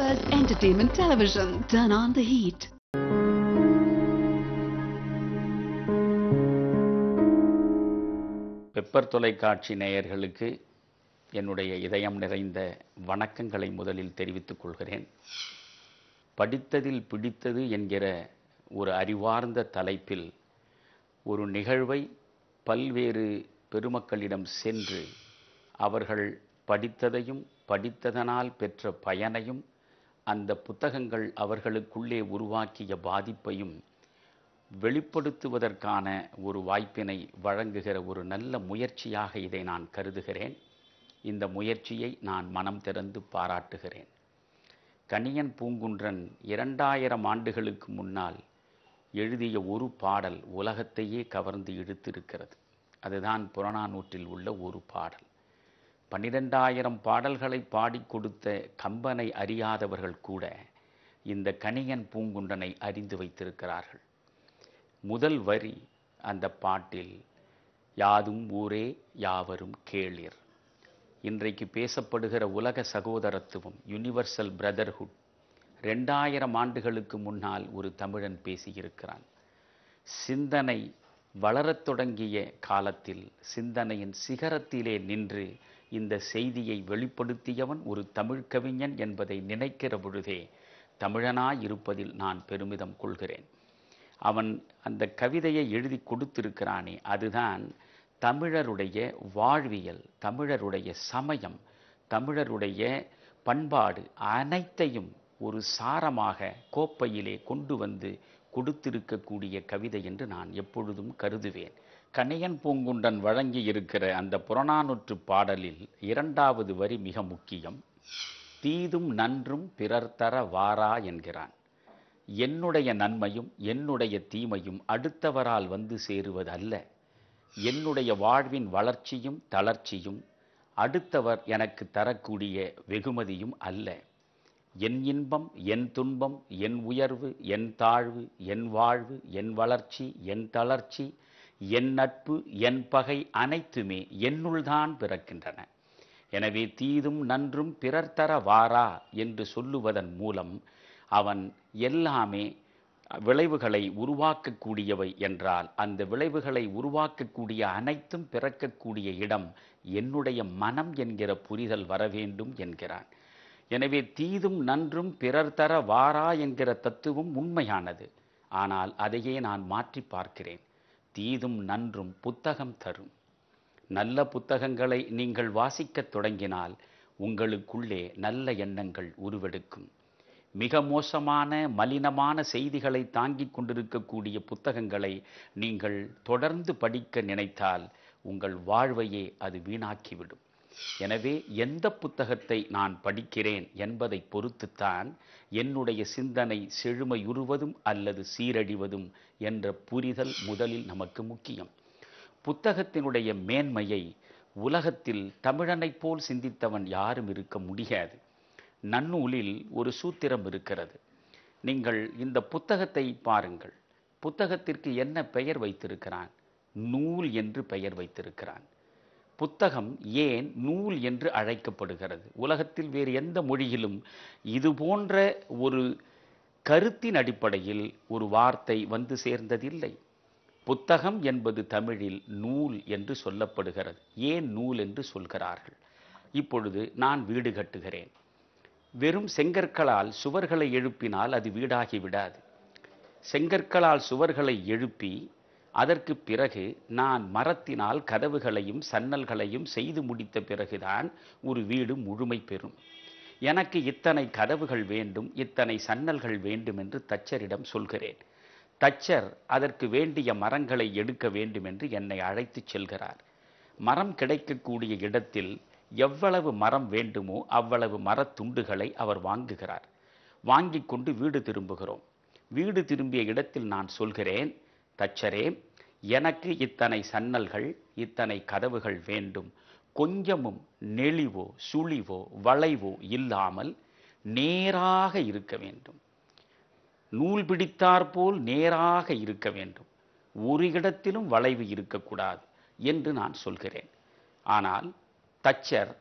Campus Entertainment Television. Turn on the heat. Pepper தொலைக்காட்சி நேயர்களுக்கு என்னுடைய இதயம் நிறைந்த வணக்கங்களை முதலில் தெரிவித்துக் கொள்கிறேன் படித்ததில் பிடித்தது என்கிற ஒரு அறிவார்ந்த தலைப்பில் ஒரு நிகழ்வை பல்வேறு பெருமக்களிடம் சென்று அவர்கள் படித்ததையும் படித்ததனால் பெற்ற பயனையும் அந்த புத்தகங்கள் அவர்களுக்குள்ளே உருவாக்கிய பாதிப்பையும் வெளிப்படுத்துவதற்கான ஒரு வாய்ப்பினை வழங்குகிற ஒரு நல்ல முயற்சியாக இதை நான் கருதுகிறேன் இந்த முயற்சியை நான் மனம் திறந்து பாராட்டுகிறேன் கனியன் பூங்குன்றன் இரண்டாயிரம் ஆண்டுகளுக்கு முன்னால் எழுதிய ஒரு பாடல் உலகத்தையே கவர்ந்து இழுத்திருக்கிறது அதுதான் புறநானூற்றில் உள்ள ஒரு பாடல் பன்னிரெண்டாயிரம் பாடல்களை பாடி கொடுத்த கம்பனை அறியாதவர்கள் கூட இந்த கணியன் பூங்குண்டனை அறிந்து வைத்திருக்கிறார்கள் முதல் வரி அந்த பாட்டில் யாதும் ஊரே யாவரும் கேளிர் இன்றைக்கு பேசப்படுகிற உலக சகோதரத்துவம் யூனிவர்சல் பிரதர்ஹுட் ரெண்டாயிரம் ஆண்டுகளுக்கு முன்னால் ஒரு தமிழன் பேசியிருக்கிறான் சிந்தனை வளரத் தொடங்கிய காலத்தில் சிந்தனையின் சிகரத்திலே நின்று இந்த செய்தியை வெளிப்படுத்தியவன் ஒரு தமிழ் கவிஞன் என்பதை நினைக்கிற பொழுதே தமிழனாய் இருப்பதில் நான் பெருமிதம் கொள்கிறேன் அவன் அந்த கவிதையை எழுதி கொடுத்திருக்கிறானே அதுதான் தமிழருடைய வாழ்வியல் தமிழருடைய சமயம் தமிழருடைய பண்பாடு அனைத்தையும் ஒரு சாரமாக கோப்பையிலே கொண்டு வந்து கொடுத்திருக்கக்கூடிய கவிதை என்று நான் எப்பொழுதும் கருதுவேன் கணியன் பூங்குண்டன் வழங்கி இருக்கிற அந்த புறநானூற்று பாடலில் இரண்டாவது வரி மிக முக்கியம் தீதும் நன்றும் பிறர் தர வாரா என்கிறான் என்னுடைய நன்மையும் என்னுடைய தீமையும் அடுத்தவரால் வந்து சேருவது அல்ல என்னுடைய வாழ்வின் வளர்ச்சியும் தளர்ச்சியும் அடுத்தவர் எனக்கு தரக்கூடிய வெகுமதியும் அல்ல என் இன்பம் என் துன்பம் என் உயர்வு என் தாழ்வு என் வாழ்வு என் வளர்ச்சி என் தளர்ச்சி என் நட்பு என் பகை அனைத்துமே என்னுள்தான் பிறக்கின்றன எனவே தீதும் நன்றும் பிறர் தர வாரா என்று சொல்லுவதன் மூலம் அவன் எல்லாமே விளைவுகளை உருவாக்கக்கூடியவை என்றால் அந்த விளைவுகளை உருவாக்கக்கூடிய அனைத்தும் பிறக்கக்கூடிய இடம் என்னுடைய மனம் என்கிற புரிதல் வர வேண்டும் என்கிறான் எனவே தீதும் நன்றும் பிறர் தர வாரா என்கிற தத்துவம் உண்மையானது ஆனால் அதையே நான் மாற்றி பார்க்கிறேன் தீதும் நன்றும் புத்தகம் தரும் நல்ல புத்தகங்களை நீங்கள் வாசிக்கத் தொடங்கினால் உங்களுக்குள்ளே நல்ல எண்ணங்கள் உருவெடுக்கும் மிக மோசமான மலினமான செய்திகளை தாங்கிக் கொண்டிருக்கக்கூடிய புத்தகங்களை நீங்கள் தொடர்ந்து படிக்க நினைத்தால் உங்கள் வாழ்வையே அது வீணாக்கிவிடும் எனவே எந்த புத்தகத்தை நான் படிக்கிறேன் என்பதை பொறுத்துத்தான் என்னுடைய சிந்தனை செழுமையுறுவதும் அல்லது சீரடிவதும் என்ற புரிதல் முதலில் நமக்கு முக்கியம் புத்தகத்தினுடைய மேன்மையை உலகத்தில் தமிழனைப் போல் சிந்தித்தவன் யாரும் இருக்க முடியாது நன்னூலில் ஒரு சூத்திரம் இருக்கிறது நீங்கள் இந்த புத்தகத்தை பாருங்கள் புத்தகத்திற்கு என்ன பெயர் வைத்திருக்கிறான் நூல் என்று பெயர் வைத்திருக்கிறான் புத்தகம் ஏன் நூல் என்று அழைக்கப்படுகிறது உலகத்தில் வேறு எந்த மொழியிலும் இது போன்ற ஒரு கருத்தின் அடிப்படையில் ஒரு வார்த்தை வந்து சேர்ந்ததில்லை புத்தகம் என்பது தமிழில் நூல் என்று சொல்லப்படுகிறது ஏன் நூல் என்று சொல்கிறார்கள் இப்பொழுது நான் வீடு கட்டுகிறேன் வெறும் செங்கற்களால் சுவர்களை எழுப்பினால் அது வீடாகி விடாது செங்கற்களால் சுவர்களை எழுப்பி அதற்கு பிறகு நான் மரத்தினால் கதவுகளையும் சன்னல்களையும் செய்து முடித்த பிறகுதான் ஒரு வீடு முழுமை பெறும் எனக்கு இத்தனை கதவுகள் வேண்டும் இத்தனை சன்னல்கள் வேண்டும் என்று தச்சரிடம் சொல்கிறேன் தச்சர் அதற்கு வேண்டிய மரங்களை எடுக்க வேண்டும் என்று என்னை அழைத்துச் செல்கிறார் மரம் கிடைக்கக்கூடிய இடத்தில் எவ்வளவு மரம் வேண்டுமோ அவ்வளவு மரத்துண்டுகளை அவர் வாங்குகிறார் வாங்கிக் கொண்டு வீடு திரும்புகிறோம் வீடு திரும்பிய இடத்தில் நான் சொல்கிறேன் தச்சரே எனக்கு இத்தனை சன்னல்கள் இத்தனை கதவுகள் வேண்டும் கொஞ்சமும் நெளிவோ சுழிவோ வளைவோ இல்லாமல் நேராக இருக்க வேண்டும் நூல் பிடித்தாற்போல் நேராக இருக்க வேண்டும் ஒரு இடத்திலும் வளைவு இருக்கக்கூடாது என்று நான் சொல்கிறேன் ஆனால் தச்சர்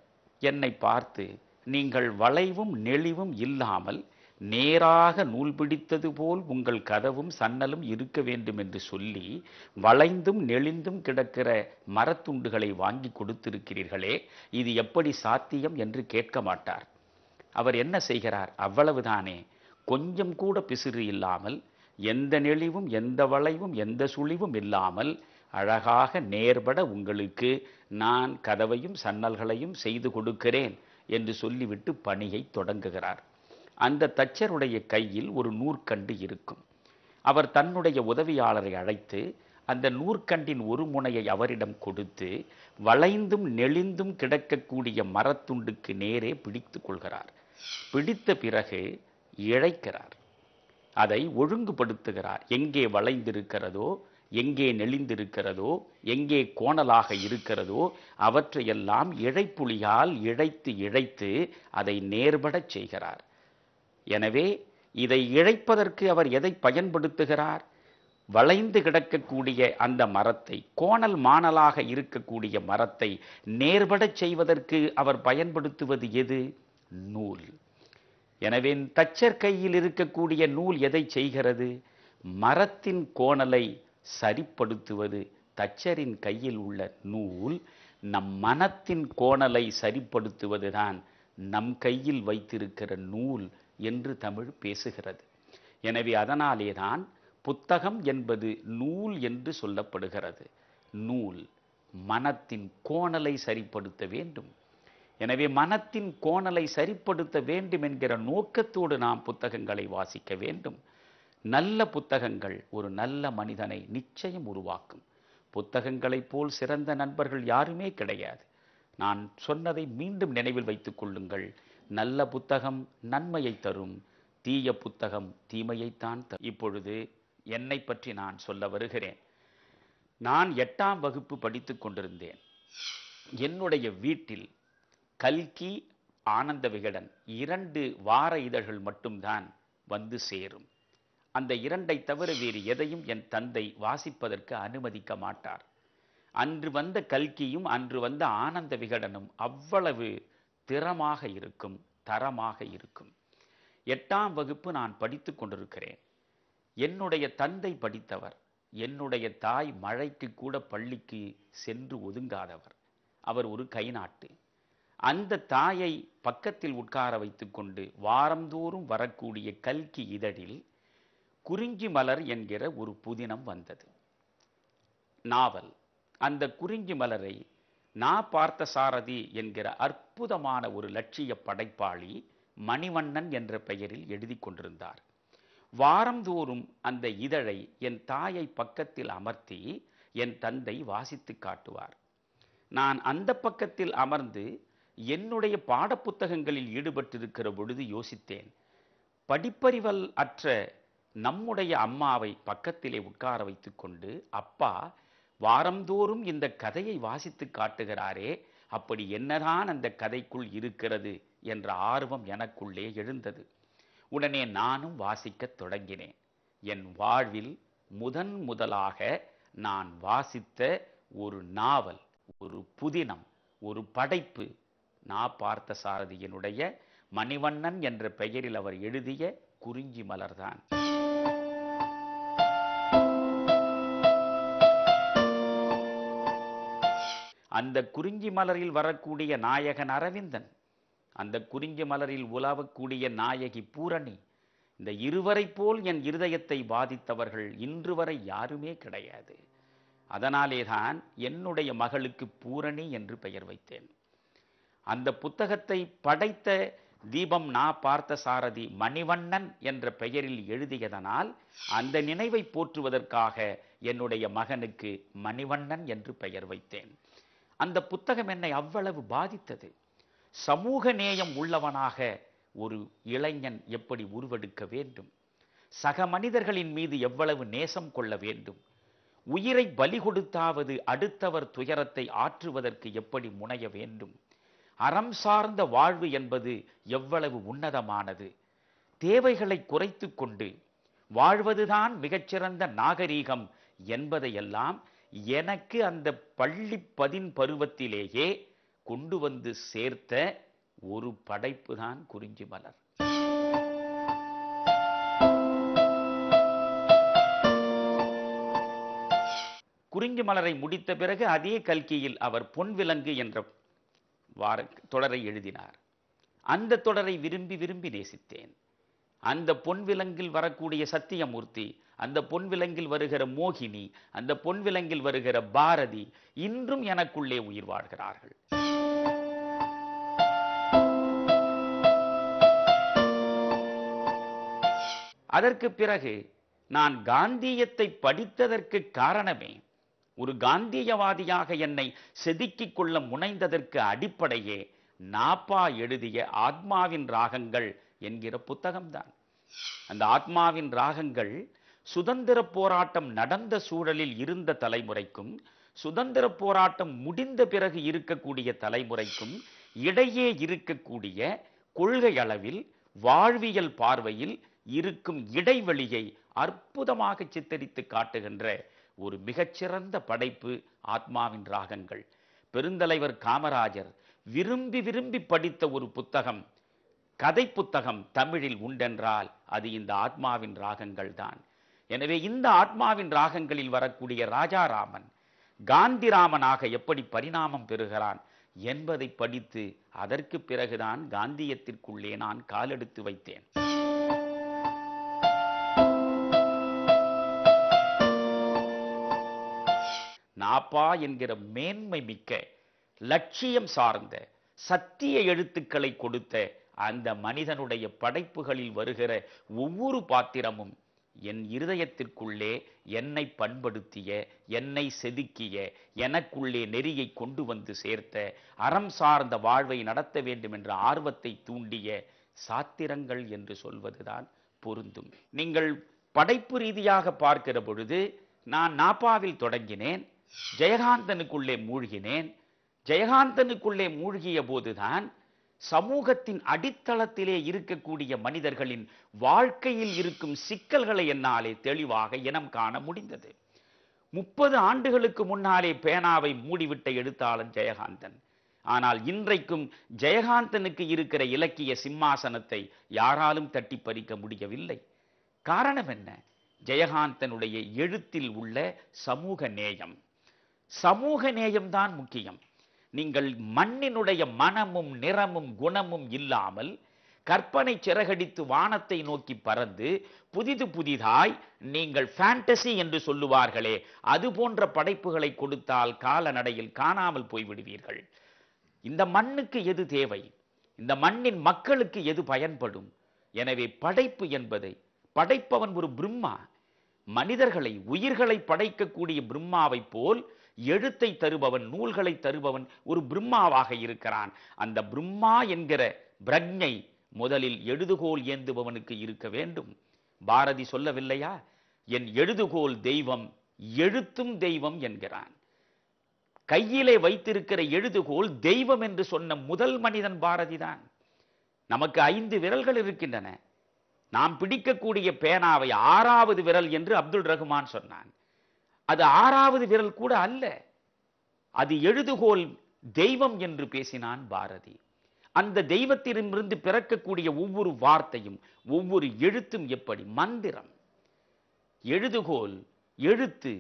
என்னை பார்த்து நீங்கள் வளைவும் நெளிவும் இல்லாமல் நேராக நூல் பிடித்தது போல் உங்கள் கதவும் சன்னலும் இருக்க வேண்டும் என்று சொல்லி வளைந்தும் நெளிந்தும் கிடக்கிற மரத்துண்டுகளை வாங்கி கொடுத்திருக்கிறீர்களே இது எப்படி சாத்தியம் என்று கேட்க மாட்டார் அவர் என்ன செய்கிறார் அவ்வளவுதானே கொஞ்சம் கூட பிசிறு இல்லாமல் எந்த நெளிவும் எந்த வளைவும் எந்த சுழிவும் இல்லாமல் அழகாக நேர்பட உங்களுக்கு நான் கதவையும் சன்னல்களையும் செய்து கொடுக்கிறேன் என்று சொல்லிவிட்டு பணியை தொடங்குகிறார் அந்த தச்சருடைய கையில் ஒரு நூற்கண்டு இருக்கும் அவர் தன்னுடைய உதவியாளரை அழைத்து அந்த நூற்கண்டின் ஒரு முனையை அவரிடம் கொடுத்து வளைந்தும் நெளிந்தும் கிடக்கக்கூடிய மரத்துண்டுக்கு நேரே பிடித்து கொள்கிறார் பிடித்த பிறகு இழைக்கிறார் அதை ஒழுங்குபடுத்துகிறார் எங்கே வளைந்திருக்கிறதோ எங்கே நெளிந்திருக்கிறதோ எங்கே கோணலாக இருக்கிறதோ அவற்றையெல்லாம் இழைப்புலியால் இழைத்து இழைத்து அதை நேர்படச் செய்கிறார் எனவே இதை இழைப்பதற்கு அவர் எதை பயன்படுத்துகிறார் வளைந்து கிடக்கக்கூடிய அந்த மரத்தை கோணல் மாணலாக இருக்கக்கூடிய மரத்தை நேர்படச் செய்வதற்கு அவர் பயன்படுத்துவது எது நூல் எனவே தச்சர் கையில் இருக்கக்கூடிய நூல் எதை செய்கிறது மரத்தின் கோணலை சரிப்படுத்துவது தச்சரின் கையில் உள்ள நூல் நம் மனத்தின் கோணலை சரிப்படுத்துவதுதான் நம் கையில் வைத்திருக்கிற நூல் என்று தமிழ் பேசுகிறது எனவே அதனாலேதான் புத்தகம் என்பது நூல் என்று சொல்லப்படுகிறது நூல் மனத்தின் கோணலை சரிப்படுத்த வேண்டும் எனவே மனத்தின் கோணலை சரிப்படுத்த வேண்டும் என்கிற நோக்கத்தோடு நாம் புத்தகங்களை வாசிக்க வேண்டும் நல்ல புத்தகங்கள் ஒரு நல்ல மனிதனை நிச்சயம் உருவாக்கும் புத்தகங்களைப் போல் சிறந்த நண்பர்கள் யாருமே கிடையாது நான் சொன்னதை மீண்டும் நினைவில் வைத்துக் கொள்ளுங்கள் நல்ல புத்தகம் நன்மையை தரும் தீய புத்தகம் தீமையைத்தான் தரும் இப்பொழுது என்னை பற்றி நான் சொல்ல வருகிறேன் நான் எட்டாம் வகுப்பு படித்து கொண்டிருந்தேன் என்னுடைய வீட்டில் கல்கி ஆனந்த விகடன் இரண்டு வார இதழ்கள் மட்டும்தான் வந்து சேரும் அந்த இரண்டை தவிர வேறு எதையும் என் தந்தை வாசிப்பதற்கு அனுமதிக்க மாட்டார் அன்று வந்த கல்கியும் அன்று வந்த ஆனந்த விகடனும் அவ்வளவு திறமாக இருக்கும் தரமாக இருக்கும் எட்டாம் வகுப்பு நான் படித்து கொண்டிருக்கிறேன் என்னுடைய தந்தை படித்தவர் என்னுடைய தாய் மழைக்கு கூட பள்ளிக்கு சென்று ஒதுங்காதவர் அவர் ஒரு கை நாட்டு அந்த தாயை பக்கத்தில் உட்கார வைத்துக்கொண்டு வாரந்தோறும் வரக்கூடிய கல்கி இதழில் குறிஞ்சி மலர் என்கிற ஒரு புதினம் வந்தது நாவல் அந்த குறிஞ்சி மலரை நான் பார்த்த சாரதி என்கிற அற்புதமான ஒரு லட்சிய படைப்பாளி மணிவண்ணன் என்ற பெயரில் எழுதி கொண்டிருந்தார் வாரந்தோறும் அந்த இதழை என் தாயை பக்கத்தில் அமர்த்தி என் தந்தை வாசித்து காட்டுவார் நான் அந்த பக்கத்தில் அமர்ந்து என்னுடைய பாடப்புத்தகங்களில் ஈடுபட்டிருக்கிற பொழுது யோசித்தேன் படிப்பறிவல் அற்ற நம்முடைய அம்மாவை பக்கத்திலே உட்கார வைத்துக்கொண்டு அப்பா வாரந்தோறும் இந்த கதையை வாசித்து காட்டுகிறாரே அப்படி என்னதான் அந்த கதைக்குள் இருக்கிறது என்ற ஆர்வம் எனக்குள்ளே எழுந்தது உடனே நானும் வாசிக்கத் தொடங்கினேன் என் வாழ்வில் முதன் முதலாக நான் வாசித்த ஒரு நாவல் ஒரு புதினம் ஒரு படைப்பு நா பார்த்த சாரதியினுடைய மணிவண்ணன் என்ற பெயரில் அவர் எழுதிய குறிஞ்சி மலர்தான் அந்த குறிஞ்சி மலரில் வரக்கூடிய நாயகன் அரவிந்தன் அந்த குறிஞ்சி மலரில் உலாவக்கூடிய நாயகி பூரணி இந்த இருவரை போல் என் இருதயத்தை பாதித்தவர்கள் இன்று வரை யாருமே கிடையாது அதனாலேதான் என்னுடைய மகளுக்கு பூரணி என்று பெயர் வைத்தேன் அந்த புத்தகத்தை படைத்த தீபம் நா பார்த்த சாரதி மணிவண்ணன் என்ற பெயரில் எழுதியதனால் அந்த நினைவை போற்றுவதற்காக என்னுடைய மகனுக்கு மணிவண்ணன் என்று பெயர் வைத்தேன் அந்த புத்தகம் என்னை அவ்வளவு பாதித்தது சமூக நேயம் உள்ளவனாக ஒரு இளைஞன் எப்படி உருவெடுக்க வேண்டும் சக மனிதர்களின் மீது எவ்வளவு நேசம் கொள்ள வேண்டும் உயிரை பலி கொடுத்தாவது அடுத்தவர் துயரத்தை ஆற்றுவதற்கு எப்படி முனைய வேண்டும் அறம் சார்ந்த வாழ்வு என்பது எவ்வளவு உன்னதமானது தேவைகளை குறைத்து கொண்டு வாழ்வதுதான் மிகச்சிறந்த நாகரீகம் என்பதையெல்லாம் எனக்கு அந்த பள்ளி பதின் பருவத்திலேயே கொண்டு வந்து சேர்த்த ஒரு படைப்பு தான் குறிஞ்சி மலர் குறிஞ்சி மலரை முடித்த பிறகு அதே கல்கியில் அவர் பொன்விலங்கு என்ற வார தொடரை எழுதினார் அந்த தொடரை விரும்பி விரும்பி நேசித்தேன் அந்த பொன் விலங்கில் வரக்கூடிய சத்தியமூர்த்தி அந்த பொன் விலங்கில் வருகிற மோகினி அந்த பொன் விலங்கில் வருகிற பாரதி இன்றும் எனக்குள்ளே உயிர் வாழ்கிறார்கள் அதற்கு பிறகு நான் காந்தியத்தை படித்ததற்கு காரணமே ஒரு காந்தியவாதியாக என்னை செதுக்கிக் கொள்ள முனைந்ததற்கு அடிப்படையே நாப்பா எழுதிய ஆத்மாவின் ராகங்கள் என்கிற புத்தகம்தான் அந்த ஆத்மாவின் ராகங்கள் சுதந்திர போராட்டம் நடந்த சூழலில் இருந்த தலைமுறைக்கும் சுதந்திர போராட்டம் முடிந்த பிறகு இருக்கக்கூடிய தலைமுறைக்கும் இடையே இருக்கக்கூடிய கொள்கை அளவில் வாழ்வியல் பார்வையில் இருக்கும் இடைவெளியை அற்புதமாக சித்தரித்து காட்டுகின்ற ஒரு மிகச்சிறந்த படைப்பு ஆத்மாவின் ராகங்கள் பெருந்தலைவர் காமராஜர் விரும்பி விரும்பி படித்த ஒரு புத்தகம் கதை புத்தகம் தமிழில் உண்டென்றால் அது இந்த ஆத்மாவின் ராகங்கள் தான் எனவே இந்த ஆத்மாவின் ராகங்களில் வரக்கூடிய ராஜாராமன் காந்திராமனாக எப்படி பரிணாமம் பெறுகிறான் என்பதை படித்து அதற்கு பிறகுதான் காந்தியத்திற்குள்ளே நான் காலெடுத்து வைத்தேன் நாப்பா என்கிற மேன்மை மிக்க லட்சியம் சார்ந்த சத்திய எழுத்துக்களை கொடுத்த அந்த மனிதனுடைய படைப்புகளில் வருகிற ஒவ்வொரு பாத்திரமும் என் இருதயத்திற்குள்ளே என்னை பண்படுத்திய என்னை செதுக்கிய எனக்குள்ளே நெறியை கொண்டு வந்து சேர்த்த அறம் சார்ந்த வாழ்வை நடத்த வேண்டும் என்ற ஆர்வத்தை தூண்டிய சாத்திரங்கள் என்று சொல்வதுதான் பொருந்தும் நீங்கள் படைப்பு ரீதியாக பார்க்கிற பொழுது நான் நாப்பாவில் தொடங்கினேன் ஜெயகாந்தனுக்குள்ளே மூழ்கினேன் ஜெயகாந்தனுக்குள்ளே மூழ்கிய போதுதான் சமூகத்தின் அடித்தளத்திலே இருக்கக்கூடிய மனிதர்களின் வாழ்க்கையில் இருக்கும் சிக்கல்களை என்னாலே தெளிவாக இனம் காண முடிந்தது முப்பது ஆண்டுகளுக்கு முன்னாலே பேனாவை மூடிவிட்ட எழுத்தாளன் ஜெயகாந்தன் ஆனால் இன்றைக்கும் ஜெயகாந்தனுக்கு இருக்கிற இலக்கிய சிம்மாசனத்தை யாராலும் தட்டி பறிக்க முடியவில்லை காரணம் என்ன ஜெயகாந்தனுடைய எழுத்தில் உள்ள சமூக நேயம் சமூக நேயம்தான் முக்கியம் நீங்கள் மண்ணினுடைய மனமும் நிறமும் குணமும் இல்லாமல் கற்பனை சிறகடித்து வானத்தை நோக்கி பறந்து புதிது புதிதாய் நீங்கள் ஃபேண்டசி என்று சொல்லுவார்களே அது போன்ற படைப்புகளை கொடுத்தால் காலநடையில் காணாமல் போய்விடுவீர்கள் இந்த மண்ணுக்கு எது தேவை இந்த மண்ணின் மக்களுக்கு எது பயன்படும் எனவே படைப்பு என்பதை படைப்பவன் ஒரு பிரம்மா மனிதர்களை உயிர்களை படைக்கக்கூடிய பிரம்மாவைப் போல் எழுத்தை தருபவன் நூல்களை தருபவன் ஒரு பிரம்மாவாக இருக்கிறான் அந்த பிரம்மா என்கிற பிரஜை முதலில் எழுதுகோல் ஏந்துபவனுக்கு இருக்க வேண்டும் பாரதி சொல்லவில்லையா என் எழுதுகோல் தெய்வம் எழுத்தும் தெய்வம் என்கிறான் கையிலே வைத்திருக்கிற எழுதுகோல் தெய்வம் என்று சொன்ன முதல் மனிதன் பாரதி தான் நமக்கு ஐந்து விரல்கள் இருக்கின்றன நாம் பிடிக்கக்கூடிய பேனாவை ஆறாவது விரல் என்று அப்துல் ரகுமான் சொன்னான் அது ஆறாவது விரல் கூட அல்ல அது எழுதுகோல் தெய்வம் என்று பேசினான் பாரதி அந்த தெய்வத்திலிருந்து பிறக்கக்கூடிய ஒவ்வொரு வார்த்தையும் ஒவ்வொரு எழுத்தும் எப்படி மந்திரம் எழுதுகோல் எழுத்து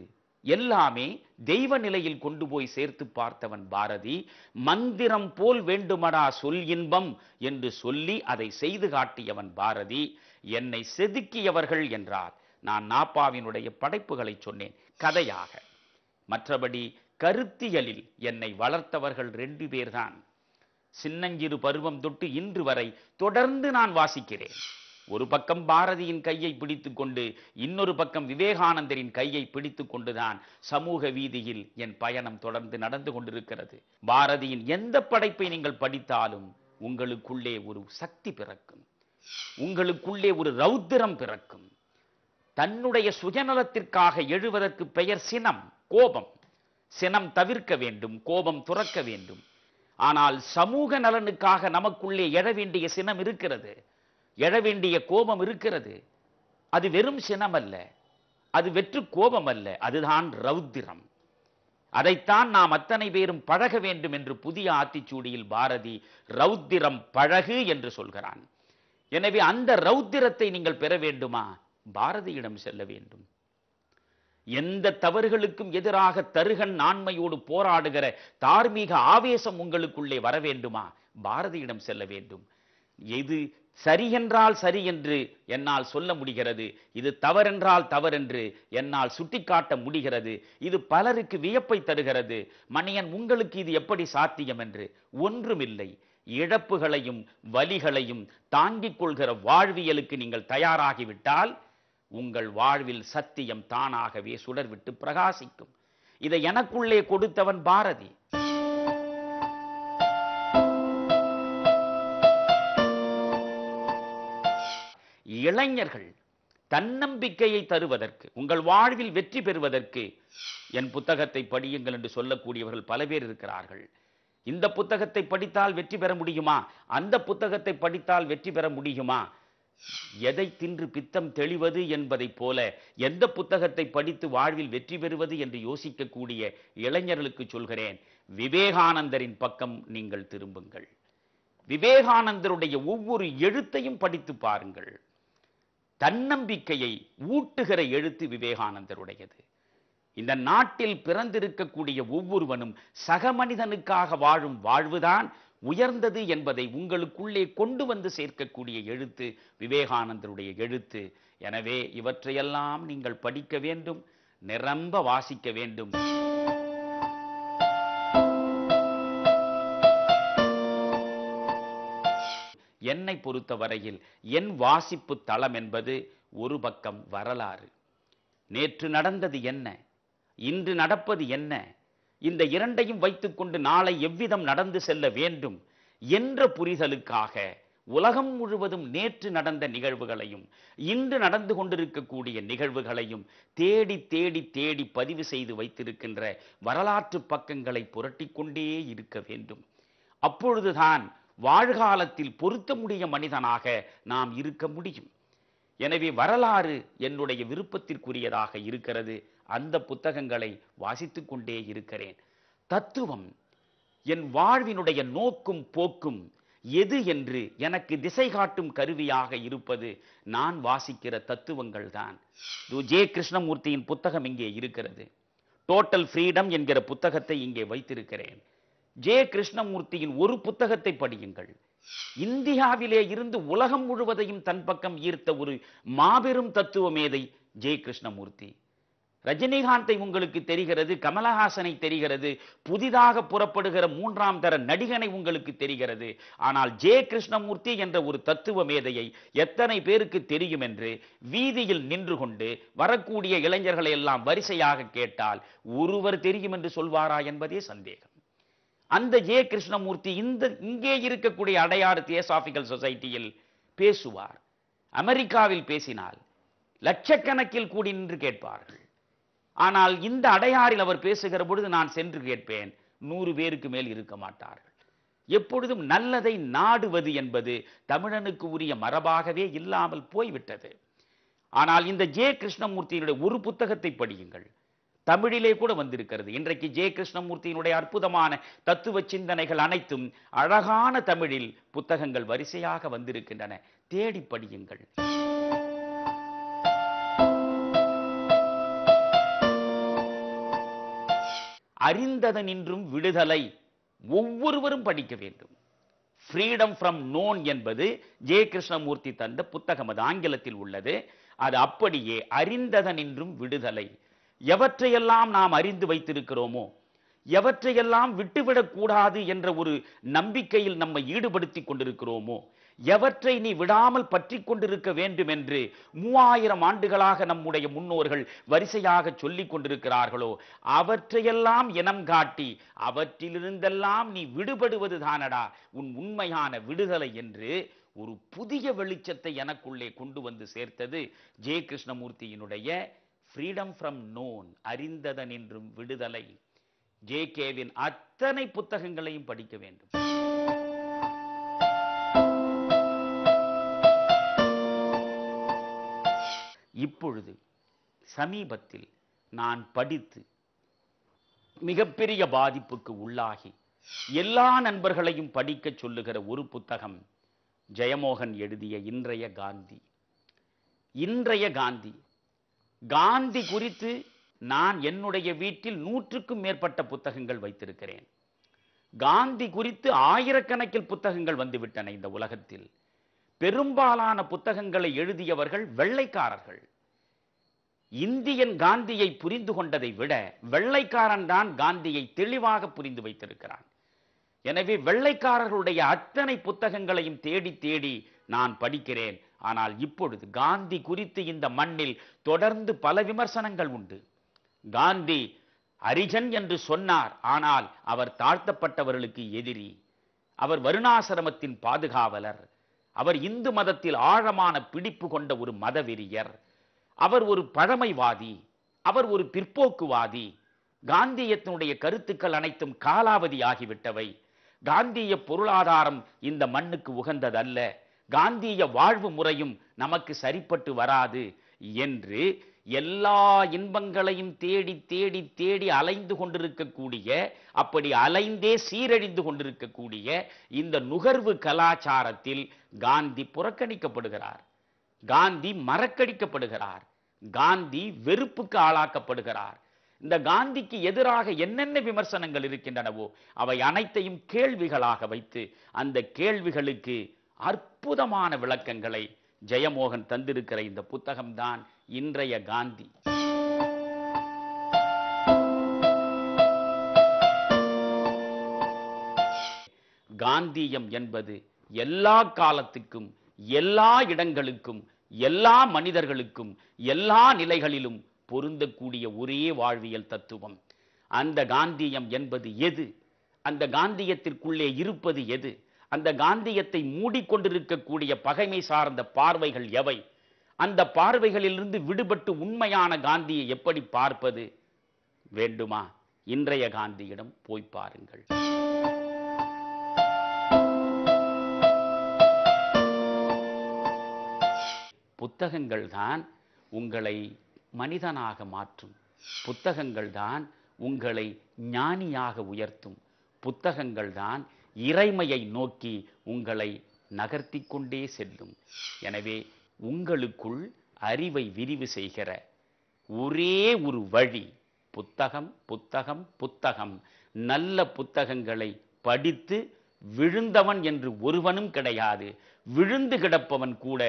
எல்லாமே தெய்வ நிலையில் கொண்டு போய் சேர்த்து பார்த்தவன் பாரதி மந்திரம் போல் வேண்டுமடா சொல் இன்பம் என்று சொல்லி அதை செய்து காட்டியவன் பாரதி என்னை செதுக்கியவர்கள் என்றார் நான் நாப்பாவினுடைய படைப்புகளை சொன்னேன் கதையாக மற்றபடி கருத்தியலில் என்னை வளர்த்தவர்கள் ரெண்டு பேர்தான் சின்னஞ்சிறு பருவம் தொட்டு இன்று வரை தொடர்ந்து நான் வாசிக்கிறேன் ஒரு பக்கம் பாரதியின் கையை பிடித்து கொண்டு இன்னொரு பக்கம் விவேகானந்தரின் கையை பிடித்து கொண்டுதான் சமூக வீதியில் என் பயணம் தொடர்ந்து நடந்து கொண்டிருக்கிறது பாரதியின் எந்த படைப்பை நீங்கள் படித்தாலும் உங்களுக்குள்ளே ஒரு சக்தி பிறக்கும் உங்களுக்குள்ளே ஒரு ரௌத்திரம் பிறக்கும் தன்னுடைய சுயநலத்திற்காக எழுவதற்கு பெயர் சினம் கோபம் சினம் தவிர்க்க வேண்டும் கோபம் துறக்க வேண்டும் ஆனால் சமூக நலனுக்காக நமக்குள்ளே எழ வேண்டிய சினம் இருக்கிறது எழ வேண்டிய கோபம் இருக்கிறது அது வெறும் சினம் அல்ல அது வெற்று கோபம் அல்ல அதுதான் ரௌத்திரம் அதைத்தான் நாம் அத்தனை பேரும் பழக வேண்டும் என்று புதிய ஆத்திச்சூடியில் பாரதி ரௌத்திரம் பழகு என்று சொல்கிறான் எனவே அந்த ரௌத்திரத்தை நீங்கள் பெற வேண்டுமா பாரதியிடம் செல்ல வேண்டும் எந்த தவறுகளுக்கும் எதிராக தருகன் நான்மையோடு போராடுகிற தார்மீக ஆவேசம் உங்களுக்குள்ளே வர வேண்டுமா பாரதியிடம் செல்ல வேண்டும் எது என்றால் சரி என்று என்னால் சொல்ல முடிகிறது இது தவறென்றால் தவறென்று என்னால் சுட்டிக்காட்ட முடிகிறது இது பலருக்கு வியப்பை தருகிறது மணியன் உங்களுக்கு இது எப்படி சாத்தியம் என்று ஒன்றுமில்லை இழப்புகளையும் வலிகளையும் தாங்கிக் கொள்கிற வாழ்வியலுக்கு நீங்கள் தயாராகிவிட்டால் உங்கள் வாழ்வில் சத்தியம் தானாகவே சுடர்விட்டு பிரகாசிக்கும் இதை எனக்குள்ளே கொடுத்தவன் பாரதி இளைஞர்கள் தன்னம்பிக்கையை தருவதற்கு உங்கள் வாழ்வில் வெற்றி பெறுவதற்கு என் புத்தகத்தை படியுங்கள் என்று சொல்லக்கூடியவர்கள் பல பேர் இருக்கிறார்கள் இந்த புத்தகத்தை படித்தால் வெற்றி பெற முடியுமா அந்த புத்தகத்தை படித்தால் வெற்றி பெற முடியுமா எதை தின்று பித்தம் தெளிவது என்பதைப் போல எந்த புத்தகத்தை படித்து வாழ்வில் வெற்றி பெறுவது என்று யோசிக்கக்கூடிய இளைஞர்களுக்கு சொல்கிறேன் விவேகானந்தரின் பக்கம் நீங்கள் திரும்புங்கள் விவேகானந்தருடைய ஒவ்வொரு எழுத்தையும் படித்து பாருங்கள் தன்னம்பிக்கையை ஊட்டுகிற எழுத்து விவேகானந்தருடையது இந்த நாட்டில் பிறந்திருக்கக்கூடிய ஒவ்வொருவனும் சக மனிதனுக்காக வாழும் வாழ்வுதான் உயர்ந்தது என்பதை உங்களுக்குள்ளே கொண்டு வந்து சேர்க்கக்கூடிய எழுத்து விவேகானந்தருடைய எழுத்து எனவே இவற்றையெல்லாம் நீங்கள் படிக்க வேண்டும் நிரம்ப வாசிக்க வேண்டும் என்னை பொறுத்தவரையில் என் வாசிப்பு தளம் என்பது ஒரு பக்கம் வரலாறு நேற்று நடந்தது என்ன இன்று நடப்பது என்ன இந்த இரண்டையும் வைத்துக்கொண்டு நாளை எவ்விதம் நடந்து செல்ல வேண்டும் என்ற புரிதலுக்காக உலகம் முழுவதும் நேற்று நடந்த நிகழ்வுகளையும் இன்று நடந்து கொண்டிருக்கக்கூடிய நிகழ்வுகளையும் தேடி தேடி தேடி பதிவு செய்து வைத்திருக்கின்ற வரலாற்று பக்கங்களை புரட்டி கொண்டே இருக்க வேண்டும் அப்பொழுதுதான் வாழ்காலத்தில் முடிய மனிதனாக நாம் இருக்க முடியும் எனவே வரலாறு என்னுடைய விருப்பத்திற்குரியதாக இருக்கிறது அந்த புத்தகங்களை வாசித்துக் கொண்டே இருக்கிறேன் தத்துவம் என் வாழ்வினுடைய நோக்கும் போக்கும் எது என்று எனக்கு திசை காட்டும் கருவியாக இருப்பது நான் வாசிக்கிற தத்துவங்கள் தான் ஜே கிருஷ்ணமூர்த்தியின் புத்தகம் இங்கே இருக்கிறது டோட்டல் ஃப்ரீடம் என்கிற புத்தகத்தை இங்கே வைத்திருக்கிறேன் ஜே கிருஷ்ணமூர்த்தியின் ஒரு புத்தகத்தை படியுங்கள் இந்தியாவிலே இருந்து உலகம் முழுவதையும் தன் பக்கம் ஈர்த்த ஒரு மாபெரும் தத்துவமேதை ஜே கிருஷ்ணமூர்த்தி ரஜினிகாந்தை உங்களுக்கு தெரிகிறது கமலஹாசனை தெரிகிறது புதிதாக புறப்படுகிற மூன்றாம் தர நடிகனை உங்களுக்கு தெரிகிறது ஆனால் ஜே கிருஷ்ணமூர்த்தி என்ற ஒரு தத்துவ மேதையை எத்தனை பேருக்கு தெரியும் என்று வீதியில் நின்று கொண்டு வரக்கூடிய இளைஞர்களை எல்லாம் வரிசையாக கேட்டால் ஒருவர் தெரியும் என்று சொல்வாரா என்பதே சந்தேகம் அந்த ஜே கிருஷ்ணமூர்த்தி இந்த இங்கே இருக்கக்கூடிய அடையாறு தியோசாபிக்கல் சொசைட்டியில் பேசுவார் அமெரிக்காவில் பேசினால் லட்சக்கணக்கில் கூடி நின்று கேட்பார்கள் ஆனால் இந்த அடையாறில் அவர் பேசுகிற பொழுது நான் சென்று கேட்பேன் நூறு பேருக்கு மேல் இருக்க மாட்டார்கள் எப்பொழுதும் நல்லதை நாடுவது என்பது தமிழனுக்கு உரிய மரபாகவே இல்லாமல் போய்விட்டது ஆனால் இந்த ஜே கிருஷ்ணமூர்த்தியினுடைய ஒரு புத்தகத்தை படியுங்கள் தமிழிலே கூட வந்திருக்கிறது இன்றைக்கு ஜே கிருஷ்ணமூர்த்தியினுடைய அற்புதமான தத்துவ சிந்தனைகள் அனைத்தும் அழகான தமிழில் புத்தகங்கள் வரிசையாக வந்திருக்கின்றன தேடி படியுங்கள் அறிந்ததனின்றும் விடுதலை ஒவ்வொருவரும் படிக்க வேண்டும் ஃப்ரீடம் ஃப்ரம் நோன் என்பது ஜெய கிருஷ்ணமூர்த்தி தந்த புத்தகம் அது ஆங்கிலத்தில் உள்ளது அது அப்படியே அறிந்ததனின்றும் விடுதலை எவற்றையெல்லாம் நாம் அறிந்து வைத்திருக்கிறோமோ எவற்றையெல்லாம் விட்டுவிடக்கூடாது என்ற ஒரு நம்பிக்கையில் நம்மை ஈடுபடுத்தி கொண்டிருக்கிறோமோ எவற்றை நீ விடாமல் பற்றி கொண்டிருக்க வேண்டும் என்று மூவாயிரம் ஆண்டுகளாக நம்முடைய முன்னோர்கள் வரிசையாக சொல்லிக் கொண்டிருக்கிறார்களோ அவற்றையெல்லாம் இனம் காட்டி அவற்றிலிருந்தெல்லாம் நீ விடுபடுவது தானடா உன் உண்மையான விடுதலை என்று ஒரு புதிய வெளிச்சத்தை எனக்குள்ளே கொண்டு வந்து சேர்த்தது ஜே கிருஷ்ணமூர்த்தியினுடைய ஃப்ரீடம் ஃப்ரம் நோன் அறிந்ததன் என்றும் விடுதலை ஜே கேவின் அத்தனை புத்தகங்களையும் படிக்க வேண்டும் இப்பொழுது சமீபத்தில் நான் படித்து மிகப்பெரிய பாதிப்புக்கு உள்ளாகி எல்லா நண்பர்களையும் படிக்க சொல்லுகிற ஒரு புத்தகம் ஜெயமோகன் எழுதிய இன்றைய காந்தி இன்றைய காந்தி காந்தி குறித்து நான் என்னுடைய வீட்டில் நூற்றுக்கும் மேற்பட்ட புத்தகங்கள் வைத்திருக்கிறேன் காந்தி குறித்து ஆயிரக்கணக்கில் புத்தகங்கள் வந்துவிட்டன இந்த உலகத்தில் பெரும்பாலான புத்தகங்களை எழுதியவர்கள் வெள்ளைக்காரர்கள் இந்தியன் காந்தியை புரிந்து கொண்டதை விட வெள்ளைக்காரன் தான் காந்தியை தெளிவாக புரிந்து வைத்திருக்கிறான் எனவே வெள்ளைக்காரர்களுடைய அத்தனை புத்தகங்களையும் தேடி தேடி நான் படிக்கிறேன் ஆனால் இப்பொழுது காந்தி குறித்து இந்த மண்ணில் தொடர்ந்து பல விமர்சனங்கள் உண்டு காந்தி அரிஜன் என்று சொன்னார் ஆனால் அவர் தாழ்த்தப்பட்டவர்களுக்கு எதிரி அவர் வருணாசிரமத்தின் பாதுகாவலர் அவர் இந்து மதத்தில் ஆழமான பிடிப்பு கொண்ட ஒரு மதவெறியர் அவர் ஒரு பழமைவாதி அவர் ஒரு பிற்போக்குவாதி காந்தியத்தினுடைய கருத்துக்கள் அனைத்தும் காலாவதி ஆகிவிட்டவை காந்திய பொருளாதாரம் இந்த மண்ணுக்கு உகந்ததல்ல காந்திய வாழ்வு முறையும் நமக்கு சரிப்பட்டு வராது என்று எல்லா இன்பங்களையும் தேடி தேடி தேடி அலைந்து கொண்டிருக்கக்கூடிய அப்படி அலைந்தே சீரழிந்து கொண்டிருக்கக்கூடிய இந்த நுகர்வு கலாச்சாரத்தில் காந்தி புறக்கணிக்கப்படுகிறார் காந்தி மறக்கடிக்கப்படுகிறார் காந்தி வெறுப்புக்கு ஆளாக்கப்படுகிறார் இந்த காந்திக்கு எதிராக என்னென்ன விமர்சனங்கள் இருக்கின்றனவோ அவை அனைத்தையும் கேள்விகளாக வைத்து அந்த கேள்விகளுக்கு அற்புதமான விளக்கங்களை ஜெயமோகன் தந்திருக்கிற இந்த புத்தகம்தான் இன்றைய காந்தி காந்தியம் என்பது எல்லா காலத்துக்கும் எல்லா இடங்களுக்கும் எல்லா மனிதர்களுக்கும் எல்லா நிலைகளிலும் பொருந்தக்கூடிய ஒரே வாழ்வியல் தத்துவம் அந்த காந்தியம் என்பது எது அந்த காந்தியத்திற்குள்ளே இருப்பது எது அந்த காந்தியத்தை மூடிக்கொண்டிருக்கக்கூடிய பகைமை சார்ந்த பார்வைகள் எவை அந்த பார்வைகளிலிருந்து விடுபட்டு உண்மையான காந்தியை எப்படி பார்ப்பது வேண்டுமா இன்றைய காந்தியிடம் போய் பாருங்கள் புத்தகங்கள் தான் உங்களை மனிதனாக மாற்றும் புத்தகங்கள் தான் உங்களை ஞானியாக உயர்த்தும் புத்தகங்கள் தான் இறைமையை நோக்கி உங்களை நகர்த்தி கொண்டே செல்லும் எனவே உங்களுக்குள் அறிவை விரிவு செய்கிற ஒரே ஒரு வழி புத்தகம் புத்தகம் புத்தகம் நல்ல புத்தகங்களை படித்து விழுந்தவன் என்று ஒருவனும் கிடையாது விழுந்து கிடப்பவன் கூட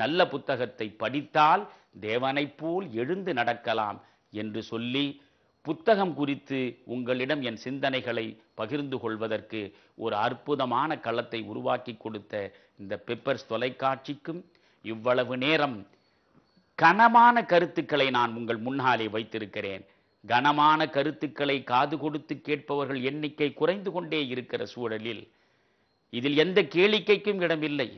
நல்ல புத்தகத்தை படித்தால் தேவனைப் போல் எழுந்து நடக்கலாம் என்று சொல்லி புத்தகம் குறித்து உங்களிடம் என் சிந்தனைகளை பகிர்ந்து கொள்வதற்கு ஒரு அற்புதமான களத்தை உருவாக்கி கொடுத்த இந்த பெப்பர்ஸ் தொலைக்காட்சிக்கும் இவ்வளவு நேரம் கனமான கருத்துக்களை நான் உங்கள் முன்னாலே வைத்திருக்கிறேன் கனமான கருத்துக்களை காது கொடுத்து கேட்பவர்கள் எண்ணிக்கை குறைந்து கொண்டே இருக்கிற சூழலில் இதில் எந்த கேளிக்கைக்கும் இடமில்லை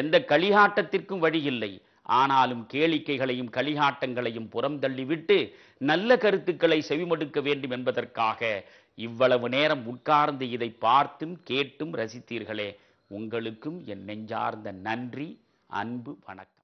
எந்த களிகாட்டத்திற்கும் வழி இல்லை ஆனாலும் கேளிக்கைகளையும் களிகாட்டங்களையும் புறம் தள்ளிவிட்டு நல்ல கருத்துக்களை செவிமடுக்க வேண்டும் என்பதற்காக இவ்வளவு நேரம் உட்கார்ந்து இதை பார்த்தும் கேட்டும் ரசித்தீர்களே உங்களுக்கும் என் நெஞ்சார்ந்த நன்றி அன்பு வணக்கம்